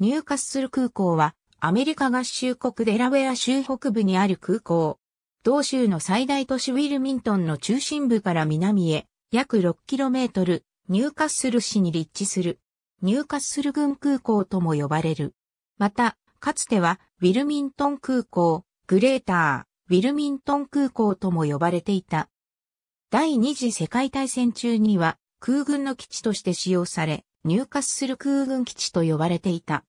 ニューカッスル空港は、アメリカ合衆国デラウェア州北部にある空港。同州の最大都市ウィルミントンの中心部から南へ、約 6km、ニューカッスル市に立地する。ニューカッスル軍空港とも呼ばれる。また、かつては、ウィルミントン空港、グレーター、ウィルミントン空港とも呼ばれていた。第二次世界大戦中には、空軍の基地として使用され、ニューカッスル空軍基地と呼ばれていた。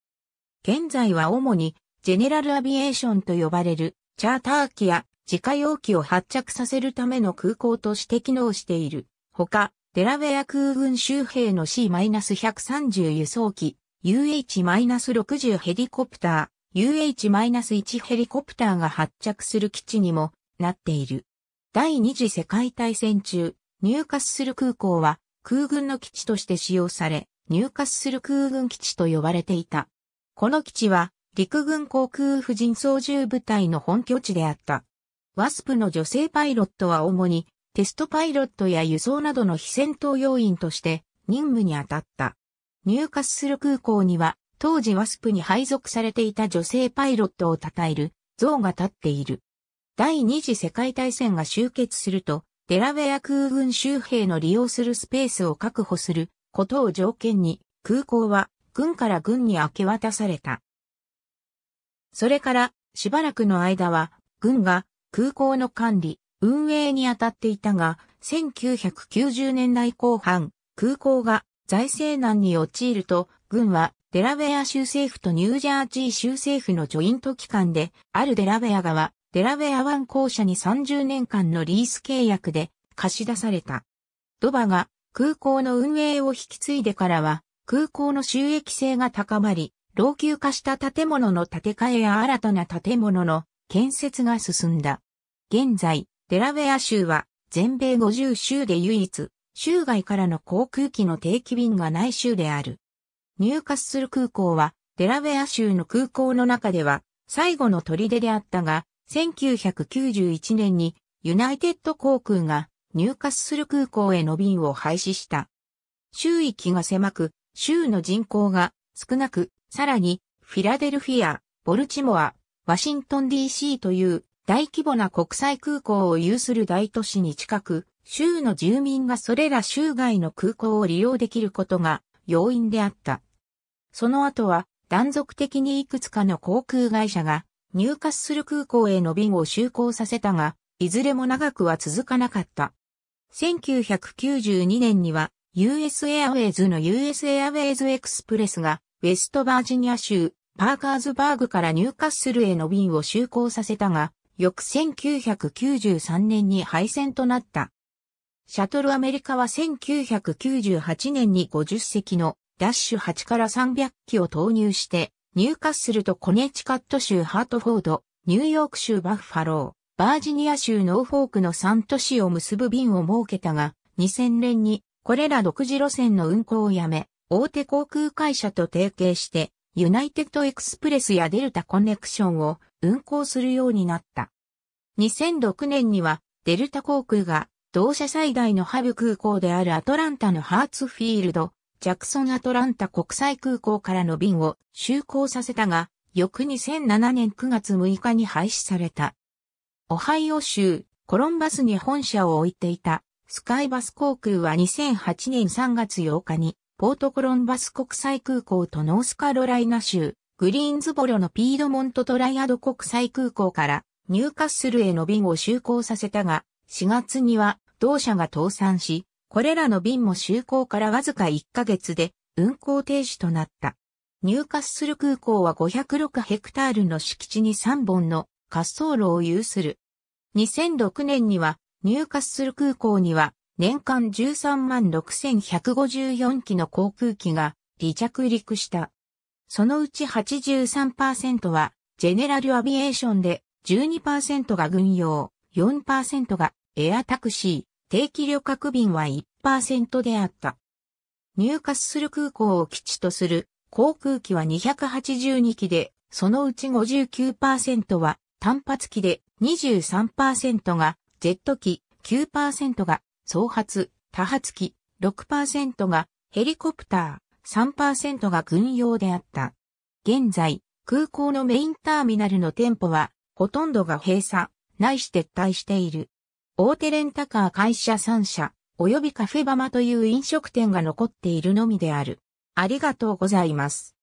現在は主にジェネラルアビエーションと呼ばれるチャーター機や自家用機を発着させるための空港として機能している。ほか、デラウェア空軍周辺の C-130 輸送機、UH-60 ヘリコプター、UH-1 ヘリコプターが発着する基地にもなっている。第二次世界大戦中、ニューカッスル空港は空軍の基地として使用され、ニューカッスル空軍基地と呼ばれていた。この基地は陸軍航空婦人操縦部隊の本拠地であった。ワスプの女性パイロットは主にテストパイロットや輸送などの非戦闘要員として任務に当たった。ニューカッスル空港には当時ワスプに配属されていた女性パイロットを称える像が立っている。第二次世界大戦が終結すると、デラウェア空軍周兵の利用するスペースを確保することを条件に、空港は軍から軍に明け渡された。それからしばらくの間は軍が空港の管理、運営に当たっていたが、1990年代後半、空港が財政難に陥ると、軍はデラウェア州政府とニュージャージー州政府のジョイント機関で、あるデラウェア側、デラウェア湾校舎に30年間のリース契約で貸し出された。ドバが空港の運営を引き継いでからは、空港の収益性が高まり、老朽化した建物の建て替えや新たな建物の建設が進んだ。現在、デラウェア州は全米50州で唯一、州外からの航空機の定期便がない州である。ニューカッスル空港は、デラウェア州の空港の中では、最後の砦であったが、1991年にユナイテッド航空がニューカッスル空港への便を廃止した。周囲域が狭く、州の人口が少なく、さらに、フィラデルフィア、ボルチモア、ワシントン DC という大規模な国際空港を有する大都市に近く、州の住民がそれら州外の空港を利用できることが要因であった。その後は断続的にいくつかの航空会社が入荷する空港への便を就航させたが、いずれも長くは続かなかった。1992年には US i r ウェイズの US r w ウェイズエクスプレスが、ウェストバージニア州、パーカーズバーグからニューカッスルへの便を就航させたが、翌1993年に廃線となった。シャトルアメリカは1998年に50隻のダッシュ8から300機を投入して、ニューカッスルとコネチカット州ハートフォード、ニューヨーク州バッファロー、バージニア州ノーフォークの3都市を結ぶ便を設けたが、2000年にこれら独自路線の運行をやめ、大手航空会社と提携して、ユナイテッドエクスプレスやデルタコネクションを運行するようになった。2006年には、デルタ航空が、同社最大のハブ空港であるアトランタのハーツフィールド、ジャクソンアトランタ国際空港からの便を就航させたが、翌2007年9月6日に廃止された。オハイオ州、コロンバスに本社を置いていたスカイバス航空は2008年3月8日に、ポートコロンバス国際空港とノースカロライナ州、グリーンズボロのピードモントトライアド国際空港からニューカッスルへの便を就航させたが、4月には同社が倒産し、これらの便も就航からわずか1ヶ月で運航停止となった。ニューカッスル空港は506ヘクタールの敷地に3本の滑走路を有する。2006年にはニューカッスル空港には年間13万6154機の航空機が離着陸した。そのうち83%はジェネラルアビエーションで12%が軍用、4%がエアタクシー、定期旅客便は1%であった。ニューカッスル空港を基地とする航空機は282機で、そのうち59%は単発機で23%がジェット機9%が総発、多発機6%がヘリコプター、3%が軍用であった。現在、空港のメインターミナルの店舗は、ほとんどが閉鎖、ないし撤退している。大手レンタカー会社3社、及びカフェバマという飲食店が残っているのみである。ありがとうございます。